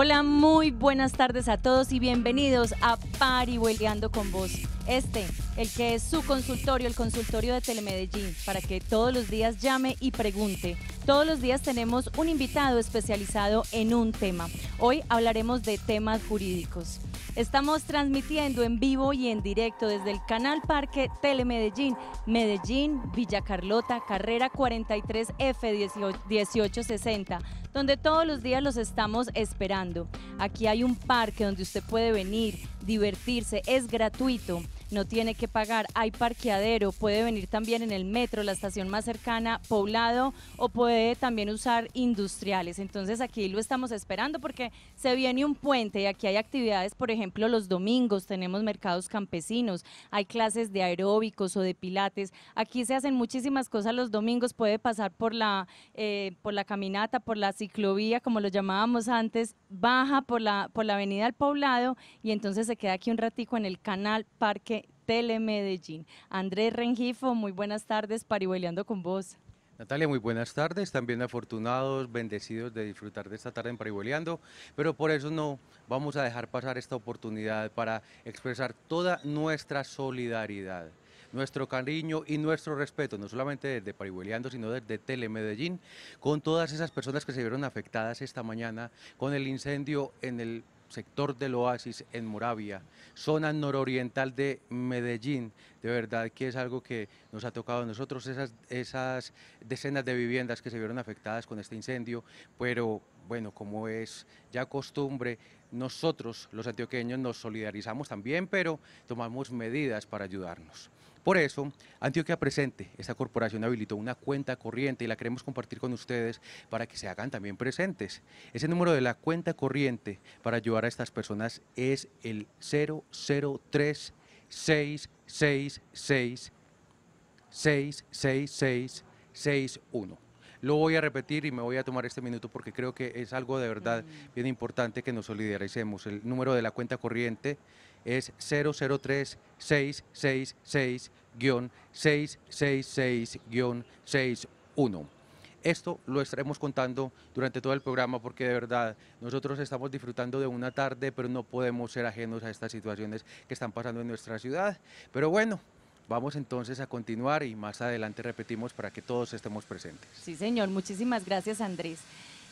Hola, muy buenas tardes a todos y bienvenidos a Hueleando con vos. Este, el que es su consultorio, el consultorio de Telemedellín, para que todos los días llame y pregunte. Todos los días tenemos un invitado especializado en un tema. Hoy hablaremos de temas jurídicos. Estamos transmitiendo en vivo y en directo desde el Canal Parque Telemedellín, Medellín, Villa Carlota, carrera 43 F1860, donde todos los días los estamos esperando. Aquí hay un parque donde usted puede venir, divertirse, es gratuito no tiene que pagar, hay parqueadero, puede venir también en el metro, la estación más cercana, poblado, o puede también usar industriales. Entonces aquí lo estamos esperando porque se viene un puente y aquí hay actividades, por ejemplo, los domingos tenemos mercados campesinos, hay clases de aeróbicos o de pilates, aquí se hacen muchísimas cosas los domingos, puede pasar por la, eh, por la caminata, por la ciclovía, como lo llamábamos antes, baja por la, por la avenida al poblado y entonces se queda aquí un ratico en el canal Parque Telemedellín. Andrés Rengifo, muy buenas tardes, Parihueleando con vos. Natalia, muy buenas tardes, también afortunados, bendecidos de disfrutar de esta tarde en Parihueleando, pero por eso no vamos a dejar pasar esta oportunidad para expresar toda nuestra solidaridad nuestro cariño y nuestro respeto, no solamente desde Parihueleando, sino desde Telemedellín, con todas esas personas que se vieron afectadas esta mañana con el incendio en el sector del Oasis en Moravia, zona nororiental de Medellín. De verdad que es algo que nos ha tocado a nosotros, esas, esas decenas de viviendas que se vieron afectadas con este incendio, pero bueno, como es ya costumbre, nosotros los antioqueños nos solidarizamos también, pero tomamos medidas para ayudarnos. Por eso, Antioquia Presente, esta corporación habilitó una cuenta corriente y la queremos compartir con ustedes para que se hagan también presentes. Ese número de la cuenta corriente para ayudar a estas personas es el 00366666661. Lo voy a repetir y me voy a tomar este minuto porque creo que es algo de verdad mm. bien importante que nos solidaricemos. El número de la cuenta corriente es 003-666-666-61. Esto lo estaremos contando durante todo el programa porque de verdad nosotros estamos disfrutando de una tarde, pero no podemos ser ajenos a estas situaciones que están pasando en nuestra ciudad. Pero bueno, Vamos entonces a continuar y más adelante repetimos para que todos estemos presentes. Sí, señor. Muchísimas gracias, Andrés.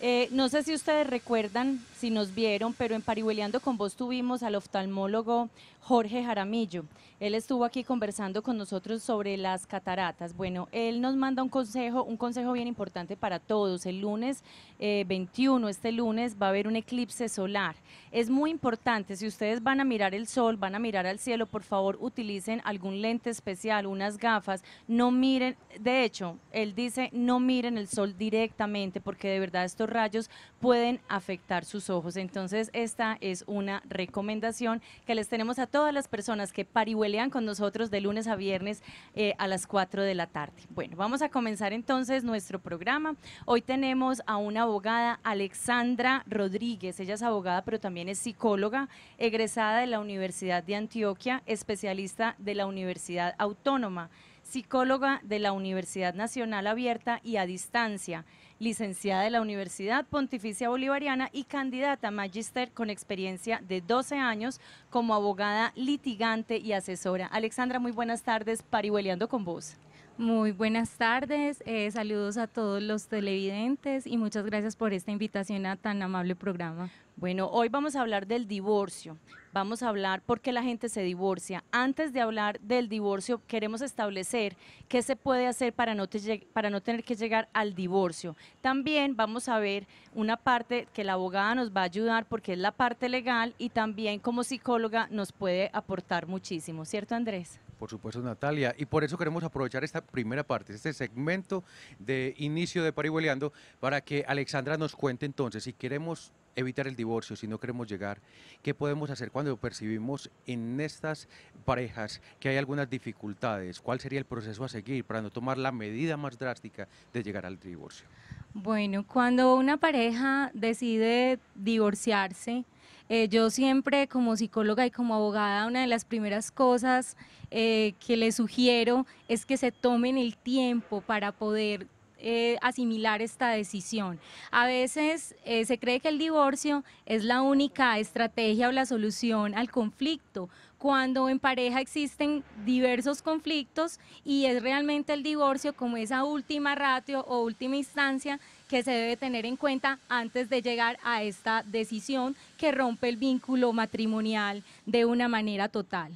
Eh, no sé si ustedes recuerdan, si nos vieron, pero en Parihueleando con vos tuvimos al oftalmólogo Jorge Jaramillo. Él estuvo aquí conversando con nosotros sobre las cataratas. Bueno, él nos manda un consejo, un consejo bien importante para todos. El lunes 21, eh, este lunes, va a haber un eclipse solar. Es muy importante, si ustedes van a mirar el sol, van a mirar al cielo, por favor utilicen algún lente especial, unas gafas. No miren, de hecho, él dice, no miren el sol directamente porque de verdad esto rayos pueden afectar sus ojos. Entonces, esta es una recomendación que les tenemos a todas las personas que parihuelean con nosotros de lunes a viernes eh, a las 4 de la tarde. Bueno, vamos a comenzar entonces nuestro programa. Hoy tenemos a una abogada, Alexandra Rodríguez. Ella es abogada, pero también es psicóloga, egresada de la Universidad de Antioquia, especialista de la Universidad Autónoma, psicóloga de la Universidad Nacional Abierta y a Distancia licenciada de la Universidad Pontificia Bolivariana y candidata a magíster con experiencia de 12 años como abogada litigante y asesora. Alexandra, muy buenas tardes, parihueleando con vos. Muy buenas tardes, eh, saludos a todos los televidentes y muchas gracias por esta invitación a tan amable programa. Bueno, hoy vamos a hablar del divorcio, vamos a hablar por qué la gente se divorcia. Antes de hablar del divorcio, queremos establecer qué se puede hacer para no tener que llegar al divorcio. También vamos a ver una parte que la abogada nos va a ayudar porque es la parte legal y también como psicóloga nos puede aportar muchísimo, ¿cierto Andrés? Por supuesto, Natalia. Y por eso queremos aprovechar esta primera parte, este segmento de inicio de Pariboleando, para que Alexandra nos cuente entonces, si queremos evitar el divorcio, si no queremos llegar, ¿qué podemos hacer cuando percibimos en estas parejas que hay algunas dificultades? ¿Cuál sería el proceso a seguir para no tomar la medida más drástica de llegar al divorcio? Bueno, cuando una pareja decide divorciarse, eh, yo siempre como psicóloga y como abogada, una de las primeras cosas eh, que le sugiero es que se tomen el tiempo para poder eh, asimilar esta decisión. A veces se cree que el divorcio es la única estrategia o la solución al conflicto, cuando en pareja existen diversos conflictos y es realmente el divorcio como esa última ratio o última instancia que se debe tener en cuenta antes de llegar a esta decisión que rompe el vínculo matrimonial de una manera total.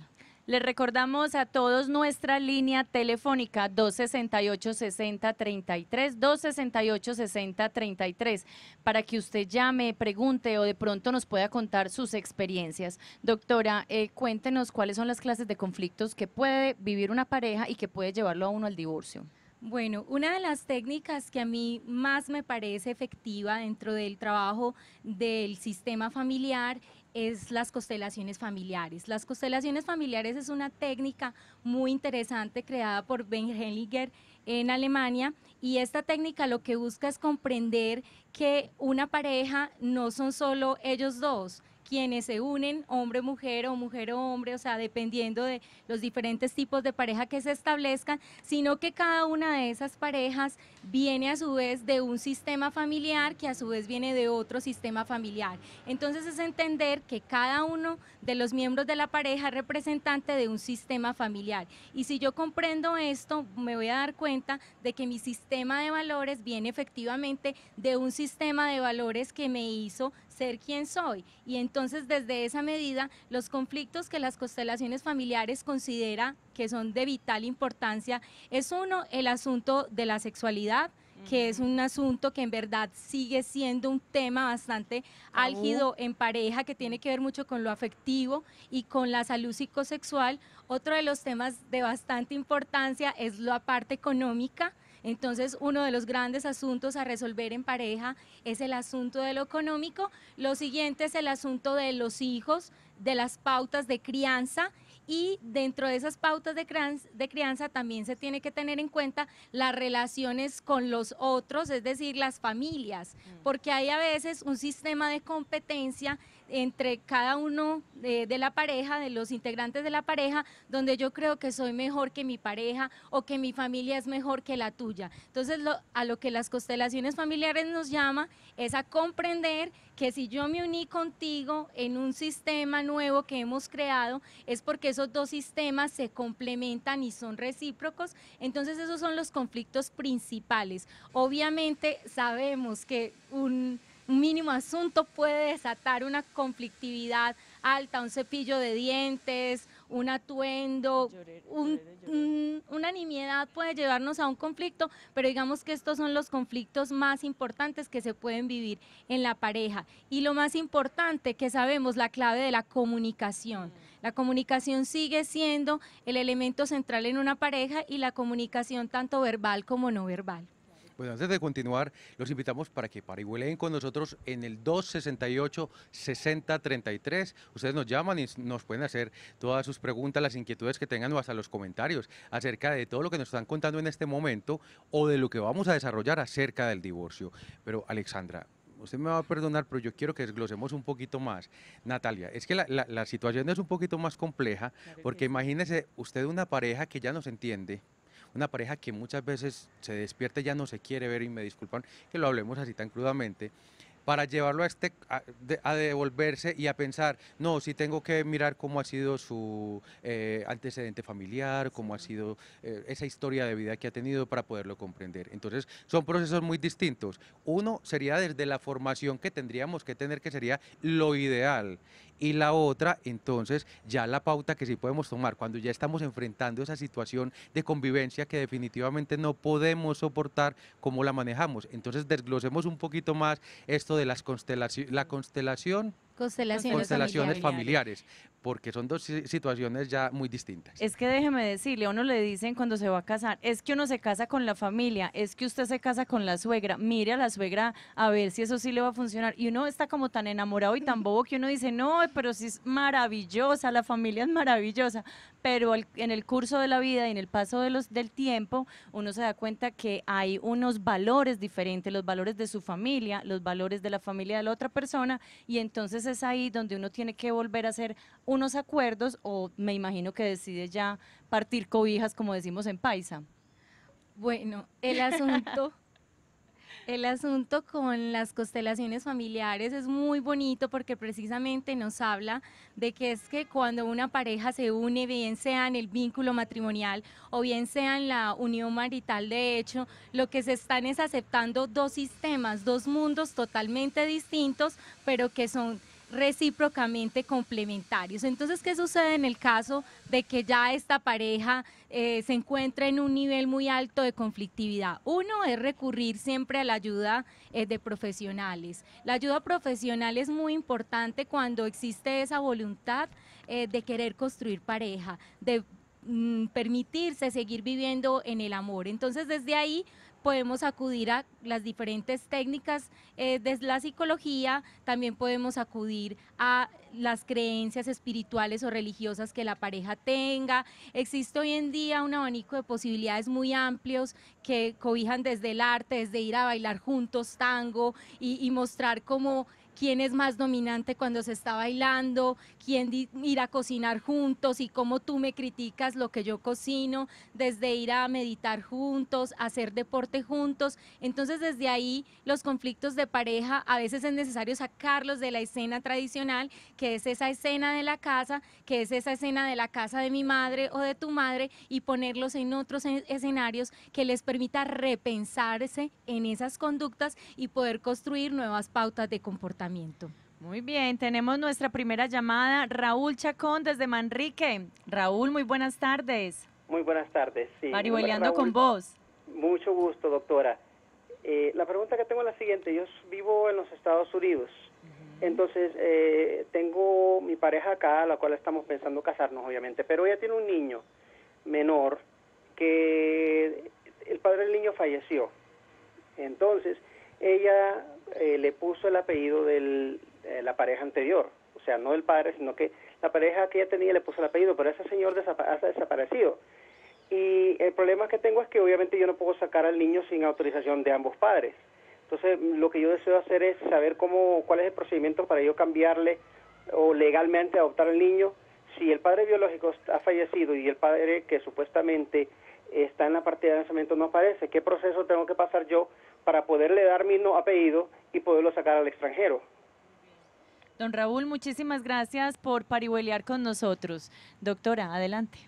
Le recordamos a todos nuestra línea telefónica 268-6033, 268-6033, para que usted llame, pregunte o de pronto nos pueda contar sus experiencias. Doctora, eh, cuéntenos cuáles son las clases de conflictos que puede vivir una pareja y que puede llevarlo a uno al divorcio. Bueno, una de las técnicas que a mí más me parece efectiva dentro del trabajo del sistema familiar es las constelaciones familiares. Las constelaciones familiares es una técnica muy interesante creada por Ben Hellinger en Alemania y esta técnica lo que busca es comprender que una pareja no son solo ellos dos, quienes se unen, hombre-mujer o mujer-hombre, o sea, dependiendo de los diferentes tipos de pareja que se establezcan, sino que cada una de esas parejas viene a su vez de un sistema familiar que a su vez viene de otro sistema familiar. Entonces es entender que cada uno de los miembros de la pareja es representante de un sistema familiar. Y si yo comprendo esto, me voy a dar cuenta de que mi sistema de valores viene efectivamente de un sistema de valores que me hizo ser soy. Y entonces desde esa medida, los conflictos que las constelaciones familiares considera que son de vital importancia es uno, el asunto de la sexualidad, que es un asunto que en verdad sigue siendo un tema bastante álgido en pareja, que tiene que ver mucho con lo afectivo y con la salud psicosexual. Otro de los temas de bastante importancia es la parte económica, entonces, uno de los grandes asuntos a resolver en pareja es el asunto de lo económico, lo siguiente es el asunto de los hijos, de las pautas de crianza y dentro de esas pautas de crianza, de crianza, también se tiene que tener en cuenta las relaciones con los otros, es decir, las familias, mm. porque hay a veces un sistema de competencia entre cada uno de, la pareja, de los integrantes de la pareja, donde yo creo que soy mejor que mi pareja o que mi familia es mejor que la tuya. Entonces, a lo que las constelaciones familiares nos llama es a comprender que si yo me uní contigo en un sistema nuevo que hemos creado, es porque esos dos sistemas se complementan y son recíprocos. Entonces, esos son los conflictos principales. Obviamente, sabemos que un un mínimo asunto puede desatar una conflictividad alta, un cepillo de dientes, un atuendo, una nimiedad puede llevarnos a un conflicto, pero digamos que estos son los conflictos más importantes que se pueden vivir en la pareja. Y lo más importante que sabemos, la clave de la comunicación. Mm. La comunicación sigue siendo el elemento central en una pareja y la comunicación tanto verbal como no verbal. Bueno, antes de continuar, los invitamos para que parihuelen con nosotros en el 268-6033. Ustedes nos llaman y nos pueden hacer todas sus preguntas, las inquietudes que tengan o hasta los comentarios acerca de todo lo que nos están contando en este momento o de lo que vamos a desarrollar acerca del divorcio. Pero Alexandra, usted me va a perdonar, pero yo quiero que desglosemos un poquito más. Natalia, es que la, situación es un poquito más compleja, porque imagínese usted una pareja que ya no se entiende, una pareja que muchas veces se despierta y ya no se quiere ver, y me disculpan que lo hablemos así tan crudamente, para llevarlo a, este, a, devolverse y a pensar, no, si tengo que mirar cómo ha sido su eh, antecedente familiar, cómo ha sido eh, esa historia de vida que ha tenido para poderlo comprender. Entonces, son procesos muy distintos. Uno sería desde la formación que tendríamos que tener, que sería lo ideal, y la otra, entonces, ya la pauta que sí podemos tomar cuando ya estamos enfrentando esa situación de convivencia que definitivamente no podemos soportar, cómo la manejamos. Entonces, desglosemos un poquito más esto de las constelaciones, la constelación Constelaciones, familiares. porque son dos situaciones ya muy distintas. Es que déjeme decirle, a uno le dicen cuando se va a casar, es que uno se casa con la familia, es que usted se casa con la suegra, mire a la suegra a ver si eso sí le va a funcionar. Y uno está como tan enamorado y tan bobo que uno dice, no, pero si es maravillosa, la familia es maravillosa. Pero en el curso de la vida y en el paso de los, del tiempo, uno se da cuenta que hay unos valores diferentes, los valores de su familia, los valores de la familia de la otra persona, y entonces ahí donde uno tiene que volver a hacer unos acuerdos o me imagino que decide ya partir cobijas, como decimos en Paisa. Bueno, el asunto... El asunto con las constelaciones familiares es muy bonito porque precisamente nos habla de que es que cuando una pareja se une, bien sea en el vínculo matrimonial o bien sea en la unión marital de hecho, lo que se están es aceptando dos sistemas, dos mundos totalmente distintos, pero que son recíprocamente complementarios. Entonces, ¿qué sucede en el caso de que ya esta pareja eh, se encuentra en un nivel muy alto de conflictividad? Uno es recurrir siempre a la ayuda eh, de profesionales. La ayuda profesional es muy importante cuando existe esa voluntad eh, de querer construir pareja, de mm, permitirse seguir viviendo en el amor. Entonces desde ahí podemos acudir a las diferentes técnicas eh, desde de la psicología, también podemos acudir a las creencias espirituales o religiosas que la pareja tenga. Existe hoy en día un abanico de posibilidades muy amplios que cobijan desde el arte, desde ir a bailar juntos tango y mostrar cómo quién es más dominante cuando se está bailando, quién ir a cocinar juntos y cómo tú me criticas lo que yo cocino, desde ir a meditar juntos, hacer deporte juntos. Entonces desde ahí los conflictos de pareja a veces es necesario sacarlos de la escena tradicional, que es esa escena de la casa, que es esa escena de la casa de mi madre o de tu madre y ponerlos en otros e, escenarios que les permita repensarse en esas conductas y poder construir nuevas pautas de comportamiento. Muy bien, tenemos nuestra primera llamada, Raúl Chacón desde Manrique. Raúl, muy buenas tardes. Muy buenas tardes, sí. con vos. Mucho gusto, doctora. Eh, la pregunta que tengo es la siguiente, yo vivo en los Estados Unidos, entonces eh, tengo mi pareja acá, la cual estamos pensando casarnos, obviamente, pero ella tiene un niño menor que el padre del niño falleció. Entonces, ella eh, le puso el apellido de eh, la pareja anterior, o sea, no del padre, sino que la pareja que ella tenía le puso el apellido, pero ese señor ha desaparecido. Y el problema que tengo es que obviamente yo no puedo sacar al niño sin autorización de ambos padres. Entonces, lo que yo deseo hacer es saber cómo, cuál es el procedimiento para yo cambiarle o legalmente adoptar al niño si el padre biológico ha fallecido y el padre que supuestamente está en la partida de lanzamiento no aparece. ¿Qué proceso tengo que pasar yo para poderle dar mi no apellido y poderlo sacar al extranjero. Don Raúl, muchísimas gracias por paribuelear con nosotros. Doctora, adelante.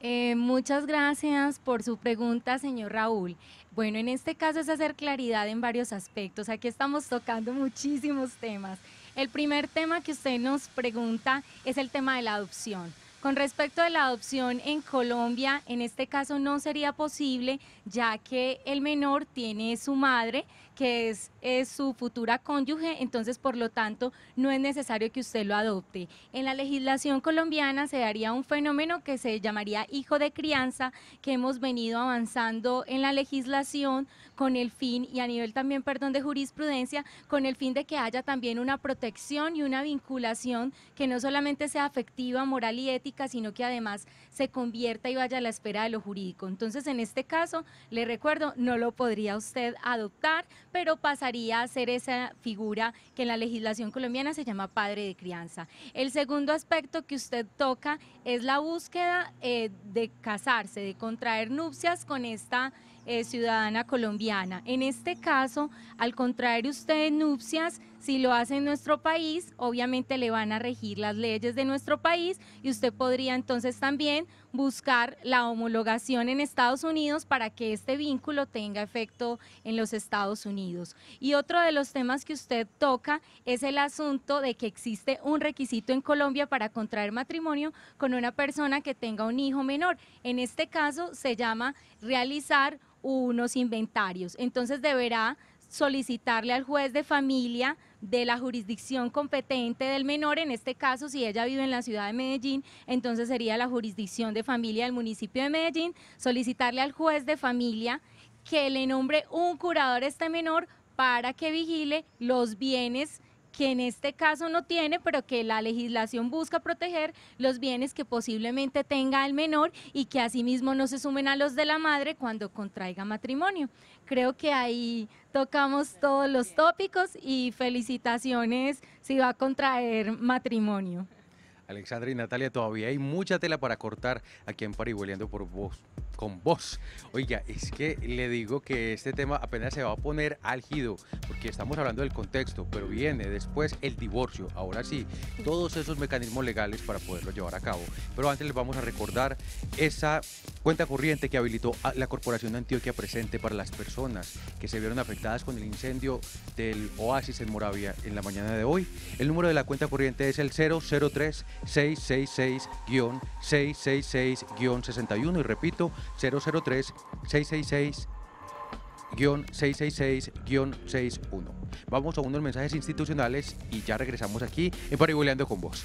Eh, muchas gracias por su pregunta, señor Raúl. Bueno, en este caso es hacer claridad en varios aspectos. Aquí estamos tocando muchísimos temas. El primer tema que usted nos pregunta es el tema de la adopción. Con respecto a la adopción en Colombia, en este caso no sería posible, ya que el menor tiene su madre que es, su futura cónyuge, entonces por lo tanto no es necesario que usted lo adopte. En la legislación colombiana se daría un fenómeno que se llamaría hijo de crianza, que hemos venido avanzando en la legislación con el fin, y a nivel también, perdón, de jurisprudencia, con el fin de que haya también una protección y una vinculación que no solamente sea afectiva, moral y ética, sino que además se convierta y vaya a la espera de lo jurídico. Entonces, en este caso, le recuerdo, no lo podría usted adoptar pero pasaría a ser esa figura que en la legislación colombiana se llama padre de crianza. El segundo aspecto que usted toca es la búsqueda eh, de casarse, de contraer nupcias con esta... Eh, ciudadana colombiana. En este caso, al contraer usted nupcias, si lo hace en nuestro país, obviamente le van a regir las leyes de nuestro país y usted podría entonces también buscar la homologación en Estados Unidos para que este vínculo tenga efecto en los Estados Unidos. Y otro de los temas que usted toca es el asunto de que existe un requisito en Colombia para contraer matrimonio con una persona que tenga un hijo menor. En este caso se llama realizar unos inventarios. Entonces deberá solicitarle al juez de familia de la jurisdicción competente del menor, en este caso si ella vive en la ciudad de Medellín, entonces sería la jurisdicción de familia del municipio de Medellín, solicitarle al juez de familia que le nombre un curador a este menor para que vigile los bienes que en este caso no tiene, pero que la legislación busca proteger los bienes que posiblemente tenga el menor y que asimismo no se sumen a los de la madre cuando contraiga matrimonio. Creo que ahí tocamos todos los tópicos y felicitaciones si va a contraer matrimonio. Alexandra y Natalia, todavía hay mucha tela para cortar aquí en Pariboleando por vos con vos. Oiga, es que le digo que este tema apenas se va a poner álgido, porque estamos hablando del contexto, pero viene después el divorcio. Ahora sí, todos esos mecanismos legales para poderlo llevar a cabo. Pero antes les vamos a recordar esa cuenta corriente que habilitó la Corporación Antioquia Presente para las personas que se vieron afectadas con el incendio del Oasis en Moravia en la mañana de hoy. El número de la cuenta corriente es el 003 666 666 61 y repito, 003-666. 666-61. Vamos a unos mensajes institucionales y ya regresamos aquí en Pariboleando con vos.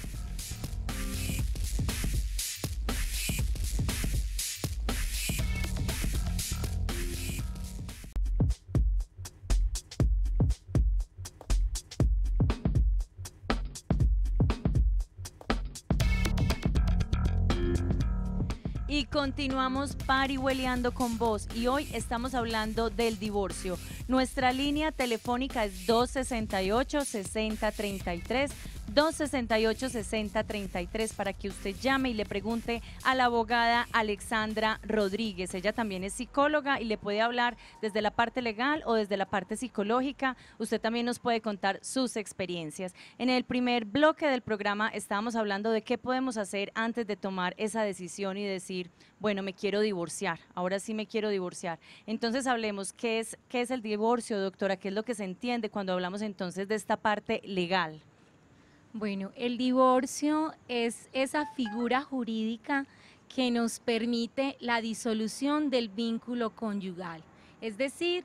Continuamos parihueleando con vos y hoy estamos hablando del divorcio. Nuestra línea telefónica es 268-6033. 268-6033 para que usted llame y le pregunte a la abogada Alexandra Rodríguez. Ella también es psicóloga y le puede hablar desde la parte legal o desde la parte psicológica. Usted también nos puede contar sus experiencias. En el primer bloque del programa estábamos hablando de qué podemos hacer antes de tomar esa decisión y decir, bueno, me quiero divorciar, ahora sí me quiero divorciar. Entonces hablemos, ¿qué es, qué es el divorcio, doctora? ¿Qué es lo que se entiende cuando hablamos entonces de esta parte legal? Bueno, el divorcio es esa figura jurídica que nos permite la disolución del vínculo conyugal. Es decir,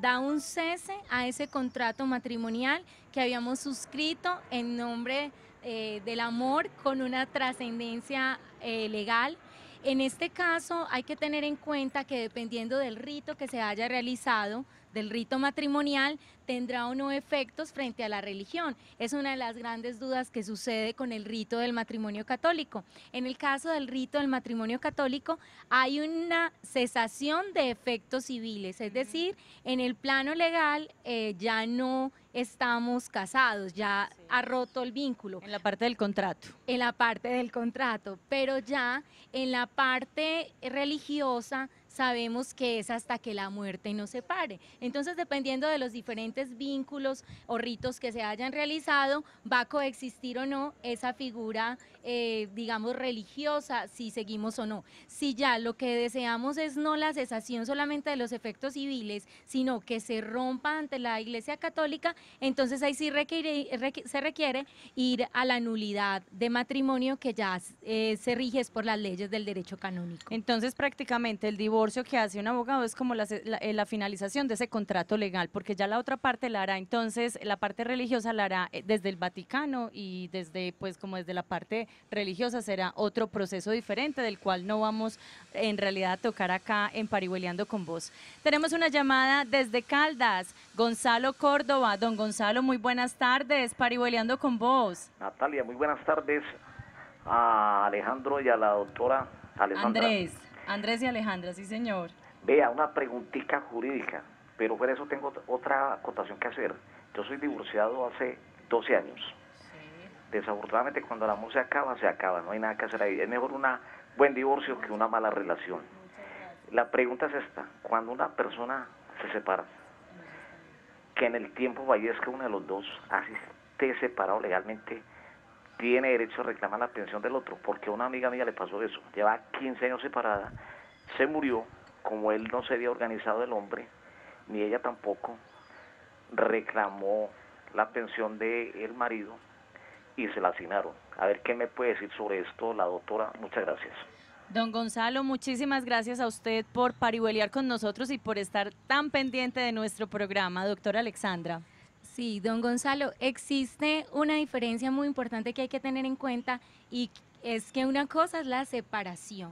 da un cese a ese contrato matrimonial que habíamos suscrito en nombre eh, del amor con una trascendencia eh, legal. En este caso hay que tener en cuenta que dependiendo del rito que se haya realizado, del rito matrimonial tendrá o no efectos frente a la religión. Es una de las grandes dudas que sucede con el rito del matrimonio católico. En el caso del rito del matrimonio católico hay una cesación de efectos civiles, es decir, en el plano legal eh, ya no estamos casados, ya ha roto el vínculo. En la parte del contrato. En la parte del contrato, pero ya en la parte religiosa sabemos que es hasta que la muerte nos separe. Entonces, dependiendo de los diferentes vínculos o ritos que se hayan realizado, va a coexistir o no esa figura, eh, digamos, religiosa, si seguimos o no. Si ya lo que deseamos es no la cesación solamente de los efectos civiles, sino que se rompa ante la Iglesia Católica, entonces ahí sí requiere, se requiere ir a la nulidad de matrimonio que ya eh, se rige por las leyes del derecho canónico. Entonces, prácticamente el divorcio que hace un abogado es como eh, la, finalización de ese contrato legal, porque ya la otra parte la hará entonces, la parte religiosa la hará eh, desde el Vaticano y desde, pues como desde la parte religiosa será otro proceso diferente del cual no vamos en realidad a tocar acá en Parihueleando con vos. Tenemos una llamada desde Caldas, Gonzalo Córdoba. Don Gonzalo, muy buenas tardes, Parihueleando con vos. Natalia, muy buenas tardes a Alejandro y a la doctora Alejandra. Andrés. Andrés y Alejandra, sí señor. Vea, una preguntita jurídica, pero por eso tengo otra acotación que hacer. Yo soy divorciado hace 12 años. Desafortunadamente cuando el amor se acaba, se acaba, no hay nada que hacer ahí. Es mejor un buen divorcio que una mala relación. La pregunta es esta, cuando una persona se separa, que en el tiempo fallezca uno de los dos, así esté separado legalmente, tiene derecho a reclamar la pensión del otro, porque a una amiga mía le pasó eso, lleva 15 años separada, se murió, como él no se había organizado el hombre, ni ella tampoco, reclamó la pensión del marido y se la asignaron. A ver qué me puede decir sobre esto la doctora, muchas gracias. Don Gonzalo, muchísimas gracias a usted por parihuelear con nosotros y por estar tan pendiente de nuestro programa, doctora Alexandra. Sí, don Gonzalo, existe una diferencia muy importante que hay que tener en cuenta y es que una cosa es la separación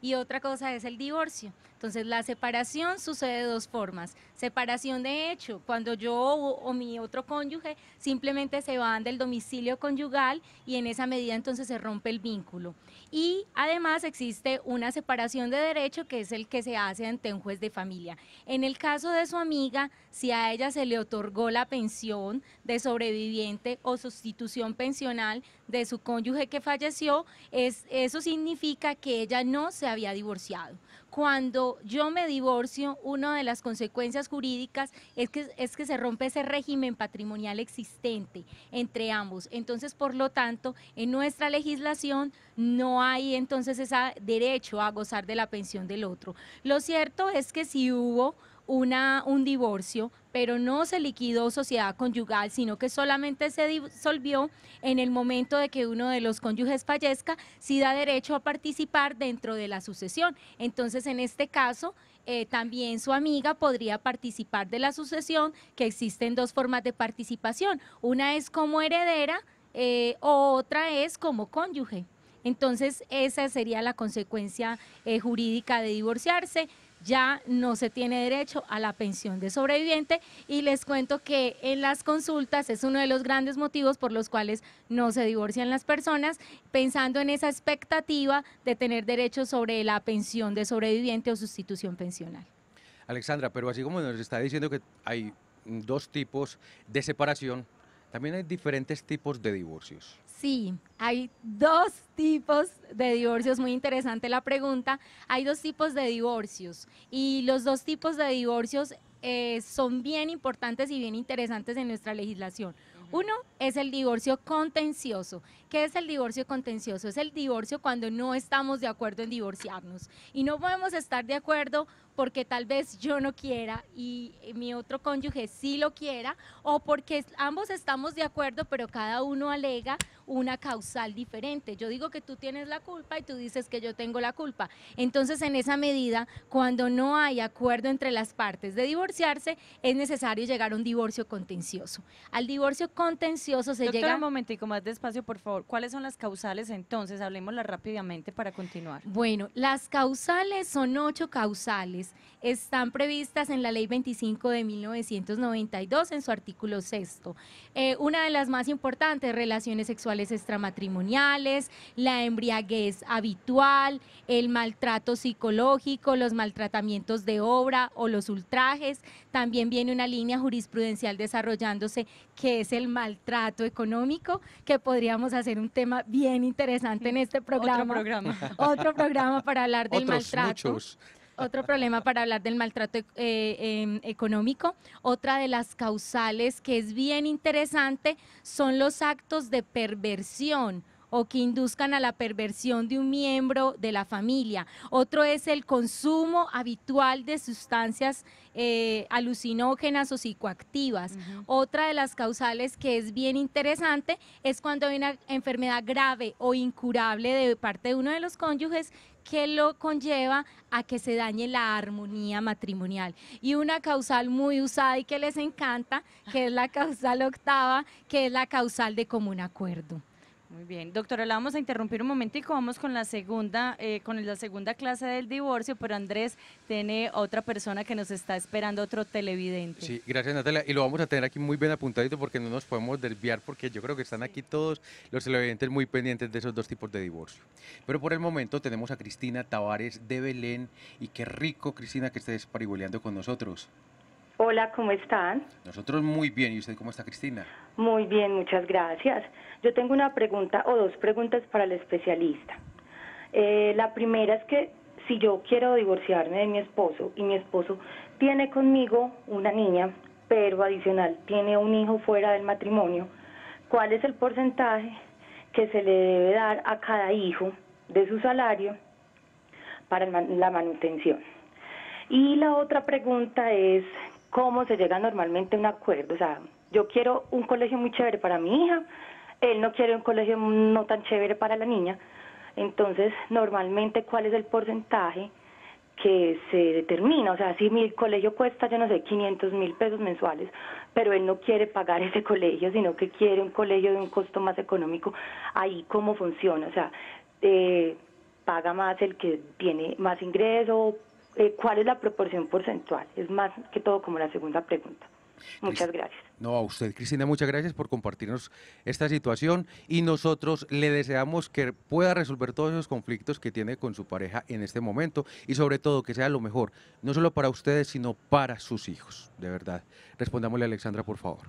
y otra cosa es el divorcio. Entonces, la separación sucede de dos formas. Separación de hecho, cuando yo o, mi otro cónyuge simplemente se van del domicilio conyugal y en esa medida entonces se rompe el vínculo. Y además existe una separación de derecho que es el que se hace ante un juez de familia. En el caso de su amiga, si a ella se le otorgó la pensión de sobreviviente o sustitución pensional de su cónyuge que falleció, eso significa que ella no se había divorciado cuando yo me divorcio, una de las consecuencias jurídicas es que, es que se rompe ese régimen patrimonial existente entre ambos. Entonces, por lo tanto, en nuestra legislación no hay entonces ese derecho a gozar de la pensión del otro. Lo cierto es que si hubo una, un divorcio, pero no se liquidó sociedad conyugal, sino que solamente se disolvió en el momento de que uno de los cónyuges fallezca, si da derecho a participar dentro de la sucesión. Entonces, en este caso, eh, también su amiga podría participar de la sucesión, que existen dos formas de participación. Una es como heredera eh, o otra es como cónyuge. Entonces, esa sería la consecuencia eh, jurídica de divorciarse ya no se tiene derecho a la pensión de sobreviviente y les cuento que en las consultas es uno de los grandes motivos por los cuales no se divorcian las personas, pensando en esa expectativa de tener derecho sobre la pensión de sobreviviente o sustitución pensional. Alexandra, pero así como nos está diciendo que hay dos tipos de separación, también hay diferentes tipos de divorcios. Sí, hay dos tipos de divorcios, muy interesante la pregunta. Hay dos tipos de divorcios y los dos tipos de divorcios eh, son bien importantes y bien interesantes en nuestra legislación. Uno es el divorcio contencioso, ¿Qué es el divorcio contencioso? Es el divorcio cuando no estamos de acuerdo en divorciarnos y no podemos estar de acuerdo porque tal vez yo no quiera y eh, mi otro cónyuge sí lo quiera, o porque ambos estamos de acuerdo, pero cada uno alega una causal diferente. Yo digo que tú tienes la culpa y tú dices que yo tengo la culpa. Entonces, en esa medida, cuando no hay acuerdo entre las partes de divorciarse, es necesario llegar a un divorcio contencioso. Al divorcio contencioso se Doctora, llega... un momentico, más despacio, por favor, ¿Cuáles son las causales entonces? Hablemosla rápidamente para continuar. Bueno, las causales son ocho causales. Están previstas en la Ley 25 de 1992 en su artículo sexto. Eh, una de las más importantes, relaciones sexuales extramatrimoniales, la embriaguez habitual, el maltrato psicológico, los maltratamientos de obra o los ultrajes. También viene una línea jurisprudencial desarrollándose que es el maltrato económico que podríamos hacer ser un tema bien interesante en este programa. Otro programa. para hablar del maltrato. otro problema para hablar del maltrato eh, em, económico. Otra de las causales que es bien interesante son los actos de perversión o que induzcan a la perversión de un miembro de la familia. Otro es el consumo habitual de sustancias eh, alucinógenas o psicoactivas. Otra de las causales que es bien interesante es cuando hay una enfermedad grave o incurable de parte de uno de los cónyuges que lo conlleva a que se dañe la armonía matrimonial. Y una causal muy usada y que les encanta, que es la causal octava, que es la causal de común acuerdo. Muy bien, doctora, la vamos a interrumpir un momentico, vamos con la segunda, eh, con la segunda clase del divorcio, pero Andrés tiene otra persona que nos está esperando, otro televidente. Sí, gracias Natalia, y lo vamos a tener aquí muy bien apuntadito porque no nos podemos desviar porque yo creo que están aquí todos los televidentes muy pendientes de esos dos tipos de divorcio. Pero por el momento tenemos a Cristina Tavares de Belén y qué rico Cristina que estés pariboleando con nosotros. Hola, ¿cómo están? Nosotros muy bien. ¿Y usted cómo está, Cristina? Muy bien, muchas gracias. Yo tengo una pregunta o dos preguntas para el especialista. Eh, la primera es que si yo quiero divorciarme de mi esposo y mi esposo tiene conmigo una niña, pero adicional tiene un hijo fuera del matrimonio, ¿cuál es el porcentaje que se le debe dar a cada hijo de su salario para la manutención? Y la otra pregunta es cómo se llega normalmente a un acuerdo. O sea, yo quiero un colegio muy chévere para mi hija, él no quiere un colegio no tan chévere para la niña. Entonces, normalmente, ¿cuál es el porcentaje que se determina? O sea, si mi colegio cuesta, yo no sé, 500 mil pesos mensuales, pero él no quiere pagar ese colegio, sino que quiere un colegio de un costo más económico, ahí cómo funciona. O sea, eh, paga más el que tiene más ingreso, eh, cuál es la proporción porcentual. Es más que todo como la segunda pregunta. Muchas gracias. No, a usted, Cristina, muchas gracias por compartirnos esta situación y nosotros le deseamos que pueda resolver todos esos conflictos que tiene con su pareja en este momento y sobre todo que sea lo mejor, no solo para ustedes, sino para sus hijos, de verdad. Respondámosle a Alexandra, por favor.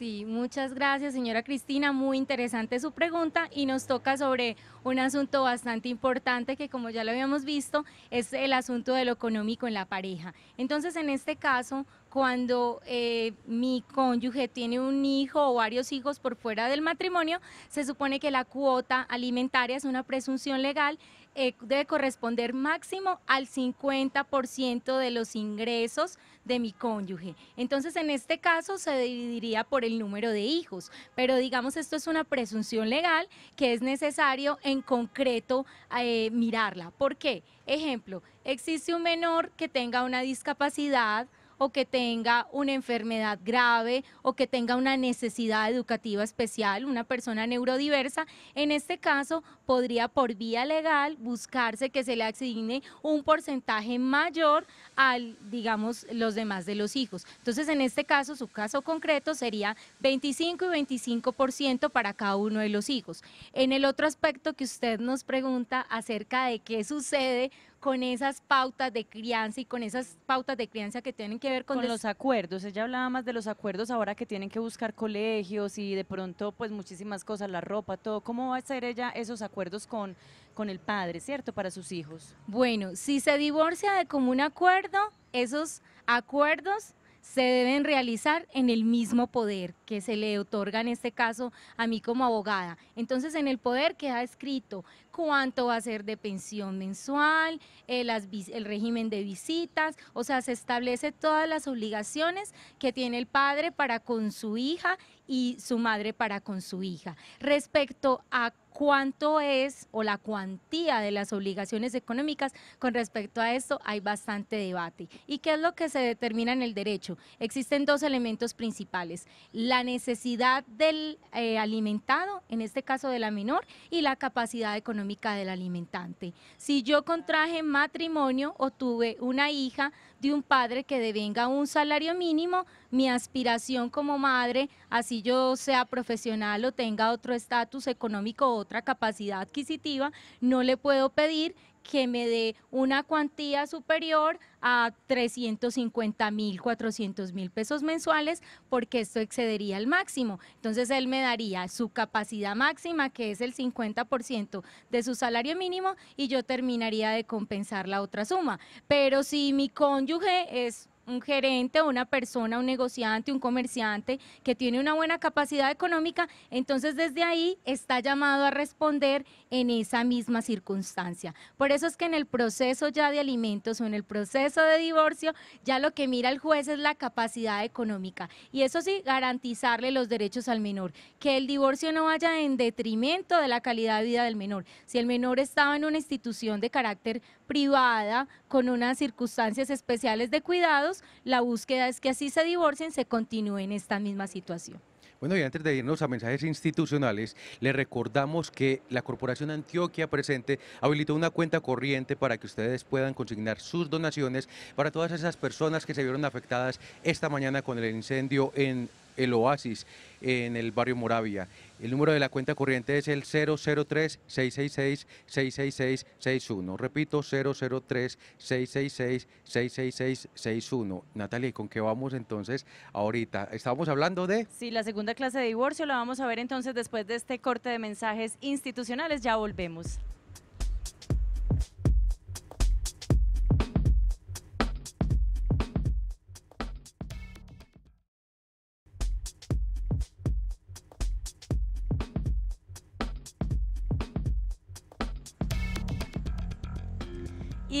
Sí, muchas gracias señora Cristina, muy interesante su pregunta y nos toca sobre un asunto bastante importante que como ya lo habíamos visto es el asunto de lo económico en la pareja. Entonces en este caso, cuando eh, mi cónyuge tiene un hijo o varios hijos por fuera del matrimonio, se supone que la cuota alimentaria es una presunción legal eh, debe corresponder máximo al 50% de los ingresos de mi cónyuge. Entonces, en este caso se dividiría por el número de hijos, pero digamos esto es una presunción legal que es necesario en concreto eh, mirarla. ¿Por qué? Ejemplo, existe un menor que tenga una discapacidad, o que tenga una enfermedad grave o que tenga una necesidad educativa especial, una persona neurodiversa, en este caso podría por vía legal buscarse que se le asigne un porcentaje mayor al, digamos, los demás de los hijos. Entonces, en este caso, su caso concreto sería 25 y 25% para cada uno de los hijos. En el otro aspecto que usted nos pregunta acerca de qué sucede con esas pautas de crianza y con esas pautas de crianza que tienen que ver con, los acuerdos. Ella hablaba más de los acuerdos ahora que tienen que buscar colegios y de pronto pues muchísimas cosas, la ropa, todo. ¿Cómo va a hacer ella esos acuerdos con, con el padre, cierto, para sus hijos? Bueno, si se divorcia de común acuerdo, esos acuerdos se deben realizar en el mismo poder que se le otorga en este caso a mí como abogada. Entonces en el poder queda escrito cuánto va a ser de pensión mensual, el, eh, el régimen de visitas, o sea, se establece todas las obligaciones que tiene el padre para con su hija y su madre para con su hija. Respecto a cuánto es o la cuantía de las obligaciones económicas, con respecto a esto hay bastante debate. ¿Y qué es lo que se determina en el derecho? Existen dos elementos principales, la necesidad del eh, alimentado, en este caso de la menor, y la capacidad económica del alimentante. Si yo contraje matrimonio o tuve una hija, de un padre que devenga un salario mínimo, mi aspiración como madre, así yo sea profesional o tenga otro estatus económico, otra capacidad adquisitiva, no le puedo pedir que me dé una cuantía superior a 350 mil, 400 mil pesos mensuales, porque esto excedería el máximo. Entonces él me daría su capacidad máxima, que es el 50% de su salario mínimo, y yo terminaría de compensar la otra suma. Pero si mi cónyuge es un gerente, una persona, un negociante, un comerciante que tiene una buena capacidad económica, entonces desde ahí está llamado a responder en esa misma circunstancia. Por eso es que en el proceso ya de alimentos o en el proceso de divorcio, ya lo que mira el juez es la capacidad económica y eso sí, garantizarle los derechos al menor, que el divorcio no vaya en detrimento de la calidad de vida del menor. Si el menor estaba en una institución de carácter privada con unas circunstancias especiales de cuidados, la búsqueda es que así se divorcien, se continúe en esta misma situación. Bueno, y antes de irnos a mensajes institucionales, le recordamos que la Corporación Antioquia Presente habilitó una cuenta corriente para que ustedes puedan consignar sus donaciones para todas esas personas que se vieron afectadas esta mañana con el incendio en el Oasis, en el barrio Moravia. El número de la cuenta corriente es el 003-666-666-61. Repito, 003-666-666-61. Natalia, ¿y con qué vamos entonces ahorita? Estábamos hablando de... Sí, la segunda clase de divorcio la vamos a ver entonces después de este corte de mensajes institucionales. Ya volvemos.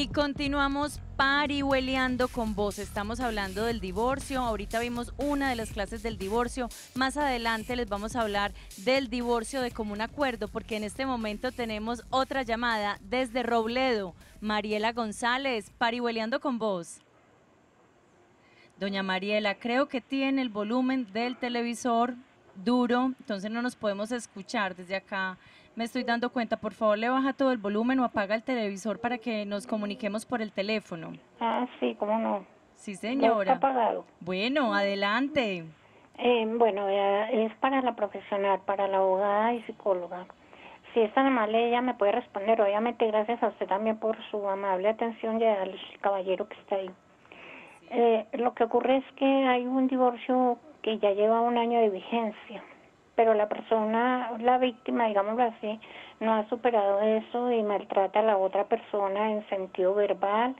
Y continuamos parihueleando con vos. Estamos hablando del divorcio. Ahorita vimos una de las clases del divorcio. Más adelante les vamos a hablar del divorcio de común acuerdo, porque en este momento tenemos otra llamada desde Robledo. Mariela González, parihueleando con vos. Doña Mariela, creo que tiene el volumen del televisor duro, entonces no nos podemos escuchar desde acá me estoy dando cuenta, por favor le baja todo el volumen o apaga el televisor para que nos comuniquemos por el teléfono. Ah, sí, cómo no. Sí, señora. Ya está apagado. Bueno, adelante. Eh, bueno, es para la profesional, para la abogada y psicóloga. Si es tan amable, ella me puede responder. Obviamente, gracias a usted también por su amable atención y al caballero que está ahí. Eh, lo que ocurre es que hay un divorcio que ya lleva un año de vigencia pero la persona, la víctima, digámoslo así, no ha superado eso y maltrata a la otra persona en sentido verbal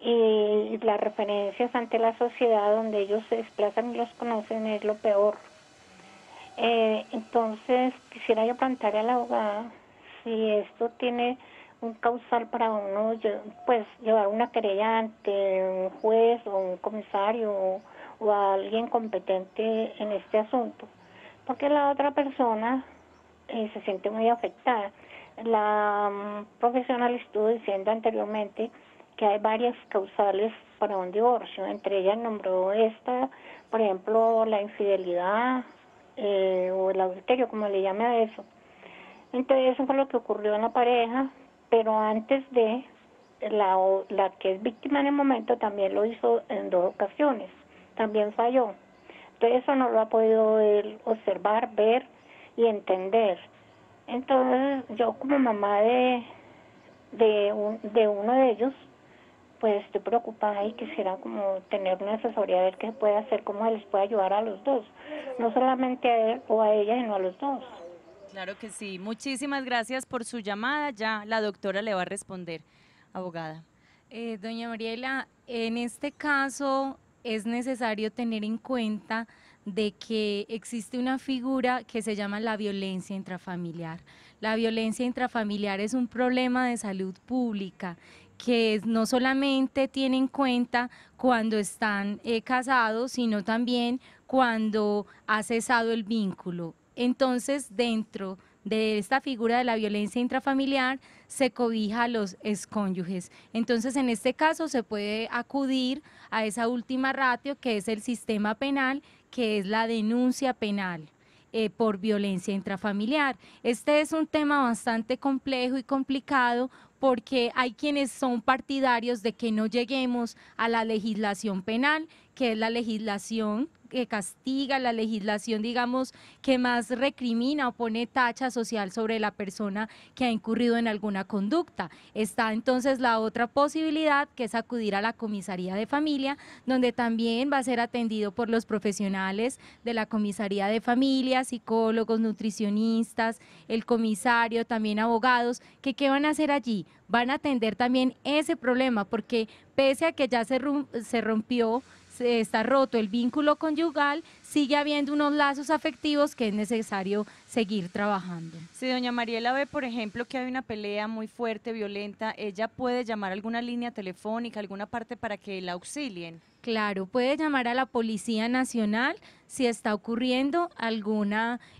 y las referencias ante la sociedad donde ellos se desplazan y los conocen es lo peor. Eh, entonces, quisiera yo plantear a la abogada si esto tiene un causal para uno, pues llevar una querella ante un juez o un comisario o, o a alguien competente en este asunto porque la otra persona eh, se siente muy afectada. La mm, profesional estuvo diciendo anteriormente que hay varias causales para un divorcio, entre ellas nombró esta, por ejemplo, la infidelidad eh, o el adulterio, como le llame a eso. Entonces eso fue lo que ocurrió en la pareja, pero antes de la, la que es víctima en el momento también lo hizo en dos ocasiones, también falló eso no lo ha podido él observar, ver y entender. Entonces yo como mamá de, de, uno de ellos, pues estoy preocupada y quisiera como tener una asesoría ver qué se puede hacer, cómo se les puede ayudar a los dos, no solamente a él o a ella, sino a los dos. Claro que sí, muchísimas gracias por su llamada, ya la doctora le va a responder, abogada. Eh, doña Mariela, en este caso es necesario tener en cuenta de que existe una figura que se llama la violencia intrafamiliar. La violencia intrafamiliar es un problema de salud pública que no solamente tiene en cuenta cuando están eh, casados, sino también cuando ha cesado el vínculo. Entonces, dentro de esta figura de la violencia intrafamiliar se cobija a los excónyuges. Entonces, en este caso se puede acudir a esa última ratio que es el sistema penal, que es la denuncia penal. Eh, por violencia intrafamiliar. Este es un tema bastante complejo y complicado porque hay quienes son partidarios de que no lleguemos a la legislación penal que es la legislación que castiga, la legislación, digamos, que más recrimina o pone tacha social sobre la persona que ha incurrido en alguna conducta. Está entonces la otra posibilidad, que es acudir a la comisaría de familia, donde también va a ser atendido por los profesionales de la comisaría de familia, psicólogos, nutricionistas, el comisario, también abogados, que qué van a hacer allí. Van a atender también ese problema, porque pese a que ya se, se rompió está roto el vínculo conyugal, sigue habiendo unos lazos afectivos que es necesario seguir trabajando. Si doña Mariela ve, por ejemplo, que hay una pelea muy fuerte, violenta, ella puede llamar a alguna línea telefónica, alguna parte para que la auxilien. Claro, puede llamar a la Policía Nacional si está ocurriendo algún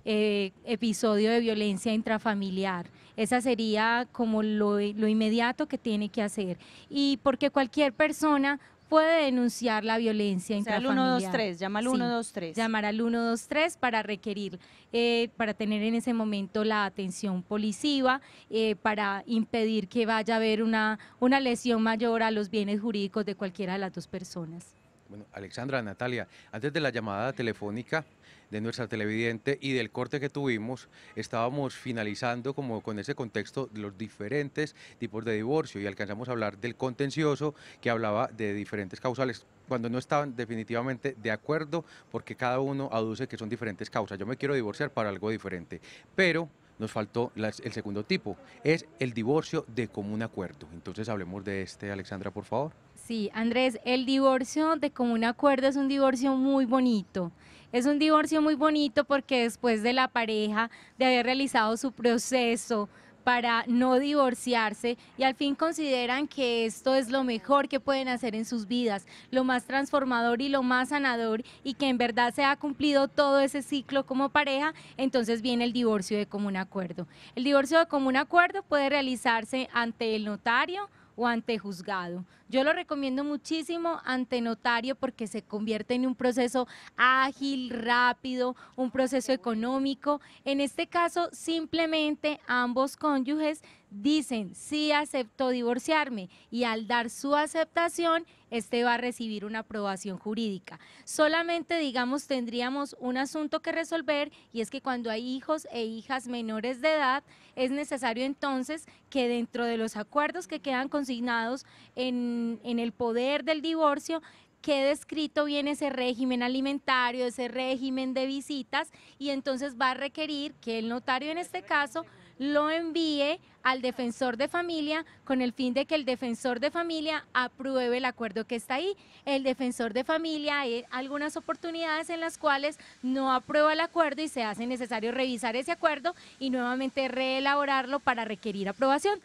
eh, episodio de violencia intrafamiliar. Esa sería como lo, lo inmediato que tiene que hacer. Y porque cualquier persona puede denunciar la violencia o sea, Al 123, llama al 123. Sí, llamar al 123 para requerir, eh, para tener en ese momento la atención policiva, eh, para impedir que vaya a haber una, una lesión mayor a los bienes jurídicos de cualquiera de las dos personas. Bueno, Alexandra, Natalia, antes de la llamada telefónica, de nuestra televidente y del corte que tuvimos, estábamos finalizando como con ese contexto de los diferentes tipos de divorcio y alcanzamos a hablar del contencioso que hablaba de diferentes causales cuando no estaban definitivamente de acuerdo porque cada uno aduce que son diferentes causas. Yo me quiero divorciar para algo diferente, pero nos faltó el segundo tipo, es el divorcio de común acuerdo. Entonces hablemos de este, Alexandra, por favor. Sí, Andrés, el divorcio de común acuerdo es un divorcio muy bonito. Es un divorcio muy bonito porque después de la pareja, de haber realizado su proceso, para no divorciarse y al fin consideran que esto es lo mejor que pueden hacer en sus vidas, lo más transformador y lo más sanador y que en verdad se ha cumplido todo ese ciclo como pareja, entonces viene el divorcio de común acuerdo. El divorcio de común acuerdo puede realizarse ante el notario, o ante juzgado. Yo lo recomiendo muchísimo ante notario porque se convierte en un proceso ágil, rápido, un proceso económico. En este caso, simplemente ambos cónyuges dicen, sí acepto divorciarme y al dar su aceptación, este va a recibir una aprobación jurídica. Solamente, digamos, tendríamos un asunto que resolver y es que cuando hay hijos e hijas menores de edad, es necesario entonces que dentro de los acuerdos que quedan consignados en, en el poder del divorcio, quede escrito bien ese régimen alimentario, ese régimen de visitas y entonces va a requerir que el notario en este caso lo envíe al defensor de familia con el fin de que el defensor de familia apruebe el acuerdo que está ahí. El defensor de familia hay algunas oportunidades en las cuales no aprueba el acuerdo y se hace necesario revisar ese acuerdo y nuevamente reelaborarlo para requerir aprobación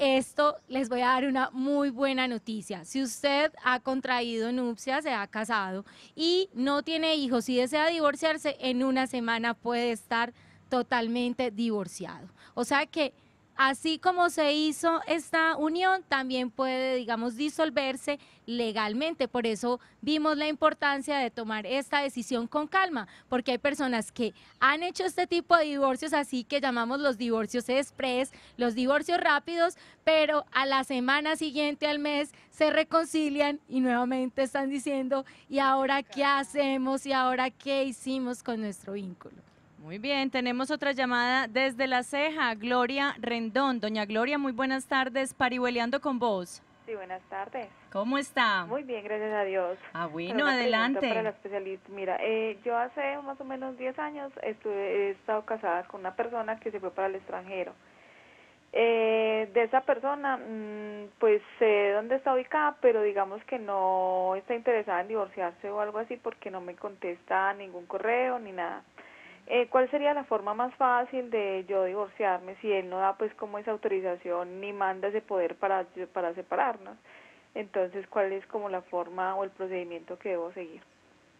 esto les voy a dar una muy buena noticia. Si usted ha contraído nupcias, se ha casado y no tiene hijos y desea divorciarse, en una semana puede estar totalmente divorciado. O sea que así como se hizo esta unión, también puede, digamos, disolverse legalmente. Por eso vimos la importancia de tomar esta decisión con calma, porque hay personas que han hecho este tipo de divorcios, así que llamamos los divorcios express, los divorcios rápidos, pero a la semana siguiente, al mes, se reconcilian y nuevamente están diciendo, ¿y ahora qué hacemos? ¿Y ahora qué hicimos con nuestro vínculo? Muy bien, tenemos otra llamada desde La Ceja, Gloria Rendón. Doña Gloria, muy buenas tardes, parihueleando con vos. Sí, buenas tardes. ¿Cómo está? Muy bien, gracias a Dios. Ah, bueno, adelante. Mira, eh, yo hace más o menos 10 años estuve, he estado casada con una persona que se fue para el extranjero. Eh, de esa persona, mm, pues sé dónde está ubicada, pero digamos que no está interesada en divorciarse o algo así porque no me contesta ningún correo ni nada. Eh, ¿Cuál sería la forma más fácil de yo divorciarme si él no da pues como esa autorización ni manda ese poder para, para separarnos? Entonces, ¿cuál es como la forma o el procedimiento que debo seguir?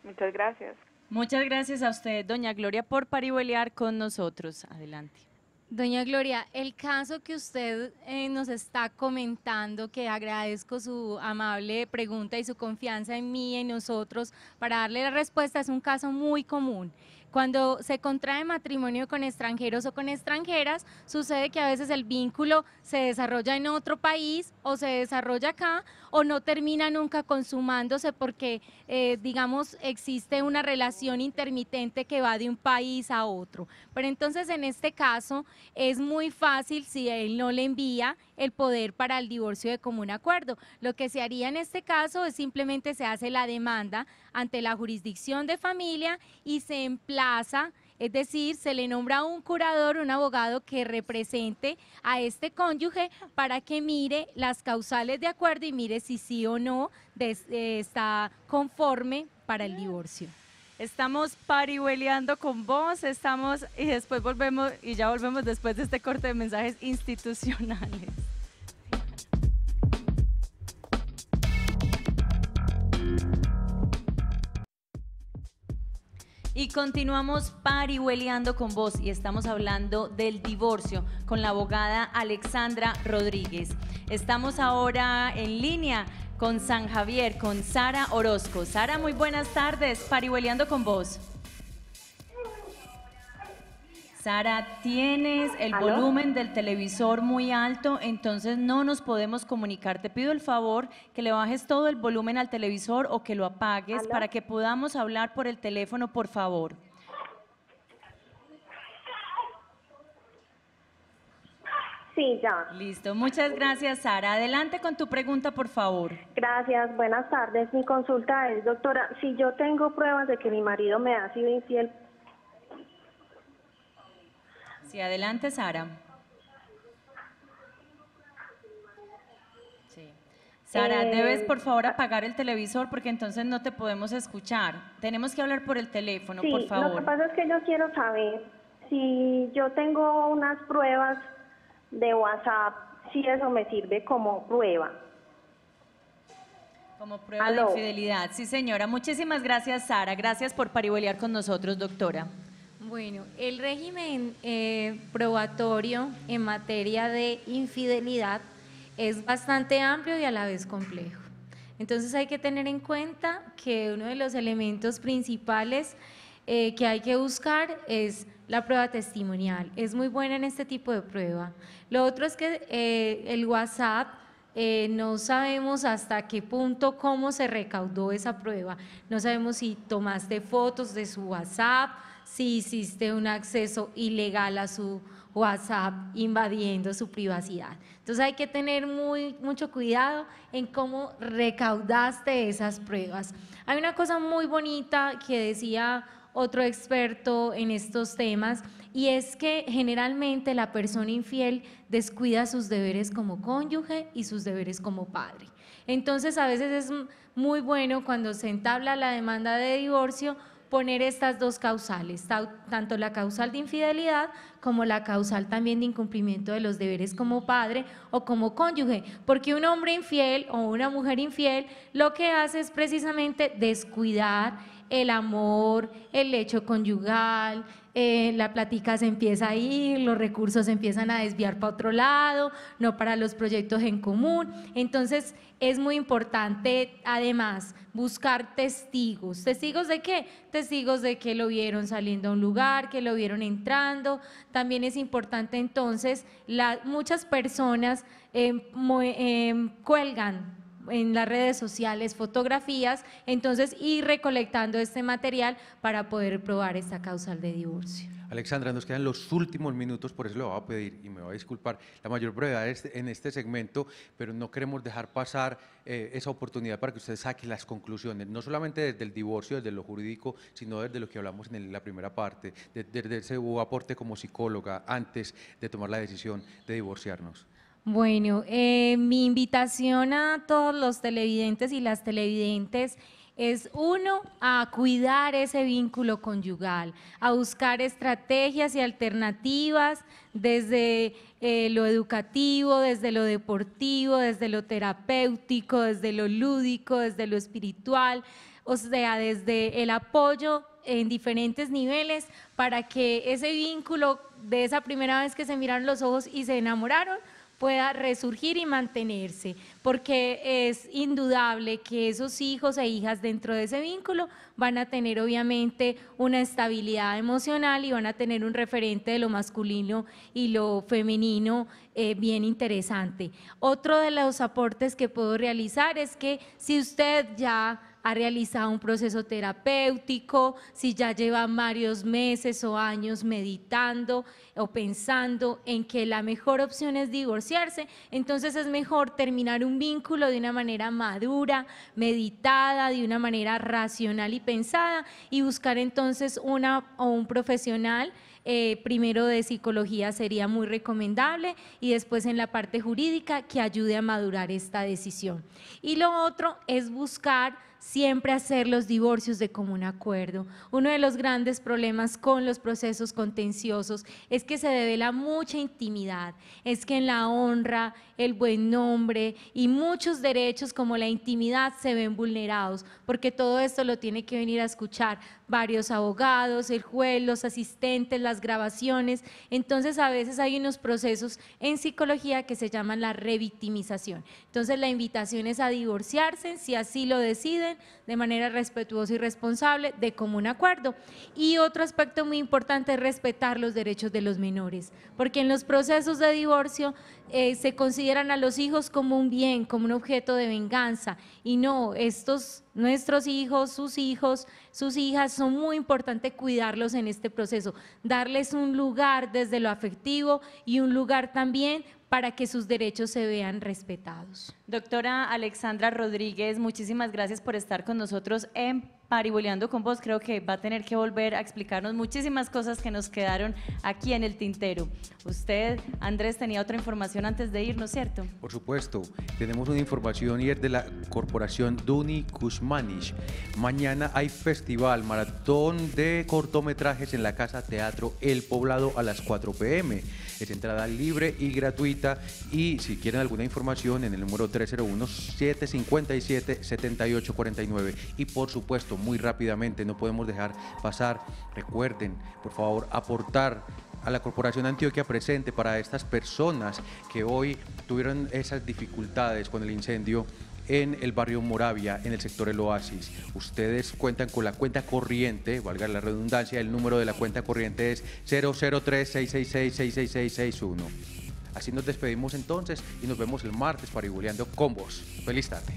Muchas gracias. Muchas gracias a usted, doña Gloria, por paribolear con nosotros. Adelante. Doña Gloria, el caso que usted eh, nos está comentando, que agradezco su amable pregunta y su confianza en mí y en nosotros para darle la respuesta, es un caso muy común. Cuando se contrae matrimonio con extranjeros o con extranjeras, sucede que a veces el vínculo se desarrolla en otro país o se desarrolla acá o no termina nunca consumándose porque, eh, digamos, existe una relación intermitente que va de un país a otro. Pero entonces en este caso es muy fácil si él no le envía el poder para el divorcio de común acuerdo. Lo que se haría en este caso es simplemente se hace la demanda ante la jurisdicción de familia y se emplaza es decir, se le nombra un curador, un abogado que represente a este cónyuge para que mire las causales de acuerdo y mire si sí o no eh, está conforme para el divorcio. Estamos parihueleando con vos, estamos y después volvemos y ya volvemos después de este corte de mensajes institucionales. Y continuamos parihueleando con vos y estamos hablando del divorcio con la abogada Alexandra Rodríguez. Estamos ahora en línea con San Javier, con Sara Orozco. Sara, muy buenas tardes, parihueleando con vos. Sara, tienes el volumen del televisor muy alto, entonces no nos podemos comunicar. Te pido el favor que le bajes todo el volumen al televisor o que lo apagues para que podamos hablar por el teléfono, por favor. Sí, ya. Listo, muchas gracias Sara. Adelante con tu pregunta, por favor. Gracias, buenas tardes. Mi consulta es, doctora, si yo tengo pruebas de que mi marido me ha sido infiel, Sí, adelante, Sara. Sara, eh, debes por favor ah. apagar el televisor porque entonces no te podemos escuchar. Tenemos que hablar por el teléfono, por favor. Lo que pasa es que yo quiero saber si yo tengo unas pruebas de WhatsApp, si eso me sirve como prueba. Como prueba de fidelidad, Sí, señora. Muchísimas gracias, Sara. Gracias por paribolear con nosotros, doctora. Bueno, el régimen eh, probatorio en materia de infidelidad es bastante amplio y a la vez complejo. Entonces hay que tener en cuenta que uno de los elementos principales eh, que hay que buscar es la prueba testimonial. Es muy buena en este tipo de prueba. Lo otro es que eh, el WhatsApp no sabemos hasta qué punto, cómo se recaudó esa prueba. No sabemos si tomaste fotos de su WhatsApp, si hiciste un acceso ilegal a su WhatsApp invadiendo su privacidad. Entonces hay que tener muy, mucho cuidado en cómo recaudaste esas pruebas. Hay una cosa muy bonita que decía otro experto en estos temas y es que generalmente la persona infiel descuida sus deberes como cónyuge y sus deberes como padre. Entonces a veces es muy bueno cuando se entabla la demanda de divorcio poner estas dos causales, tanto la causal de infidelidad como la causal también de incumplimiento de los deberes como padre o como cónyuge, porque un hombre infiel o una mujer infiel lo que hace es precisamente descuidar el amor, el hecho conyugal, eh, la plática se empieza a ir, los recursos se empiezan a desviar para otro lado, no para los proyectos en común. Entonces es muy importante además buscar testigos. ¿Testigos de qué? Testigos de que lo vieron saliendo a un lugar, que lo vieron entrando. También es importante entonces, muchas personas eh, eh, cuelgan en las redes sociales fotografías, entonces ir recolectando este material para poder probar esta causal de divorcio. Alexandra, nos quedan los últimos minutos, por eso lo voy a pedir y me voy a disculpar la mayor brevedad este, en este segmento, pero no queremos dejar pasar eh, esa oportunidad para que usted saque las conclusiones, no solamente desde el divorcio, desde lo jurídico, sino desde lo que hablamos en la primera parte, desde ese aporte como psicóloga antes de tomar la decisión de divorciarnos. Bueno, eh, mi invitación a todos los televidentes y las televidentes es uno, a cuidar ese vínculo conyugal, a buscar estrategias y alternativas desde eh, lo educativo, desde lo deportivo, desde lo terapéutico, desde lo lúdico, desde lo espiritual, o sea, desde el apoyo en diferentes niveles para que ese vínculo de esa primera vez que se miraron los ojos y se enamoraron, pueda resurgir y mantenerse, porque es indudable que esos hijos e hijas dentro de ese vínculo van a tener obviamente una estabilidad emocional y van a tener un referente de lo masculino y lo femenino eh, bien interesante. Otro de los aportes que puedo realizar es que si usted ya ha realizado un proceso terapéutico, si ya lleva varios meses o años meditando o pensando en que la mejor opción es divorciarse, entonces es mejor terminar un vínculo de una manera madura, meditada, de una manera racional y pensada y buscar entonces una o un profesional eh, primero de psicología sería muy recomendable y después en la parte jurídica que ayude a madurar esta decisión. Y lo otro es buscar siempre hacer los divorcios de común acuerdo. Uno de los grandes problemas con los procesos contenciosos es que se devela mucha intimidad, es que en la honra, el buen nombre y muchos derechos como la intimidad se ven vulnerados, porque todo esto lo tiene que venir a escuchar varios abogados, el juez, los asistentes, las grabaciones. Entonces a veces hay unos procesos en psicología que se llaman la revictimización. Entonces la invitación es a divorciarse, si así lo deciden, de manera respetuosa y responsable, de común acuerdo. Y otro aspecto muy importante es respetar los derechos de los menores, porque en los procesos de divorcio eh, se consideran a los hijos como un bien, como un objeto de venganza. Y no, estos, nuestros hijos, sus hijos, sus hijas, son muy importantes cuidarlos en este proceso, darles un lugar desde lo afectivo y un lugar también para que sus derechos se vean respetados. Doctora Alexandra Rodríguez, muchísimas gracias por estar con nosotros en pariboleando con vos, creo que va a tener que volver a explicarnos muchísimas cosas que nos quedaron aquí en el tintero. Usted, Andrés, tenía otra información antes de irnos, ¿cierto? Por supuesto, tenemos una información y es de la corporación Duni Kuzmanish. Mañana hay festival, maratón de cortometrajes en la Casa Teatro El Poblado a las 4 pm. Es entrada libre y gratuita. Y si quieren alguna información, en el número 301-757-7849. Y por supuesto, muy rápidamente, no podemos dejar pasar. Recuerden, por favor, aportar a la Corporación Antioquia presente para estas personas que hoy tuvieron esas dificultades con el incendio en el barrio Moravia, en el sector El Oasis. Ustedes cuentan con la cuenta corriente, valga la redundancia, el número de la cuenta corriente es 003-666-66661. Así nos despedimos entonces y nos vemos el martes para ir con vos. Feliz tarde.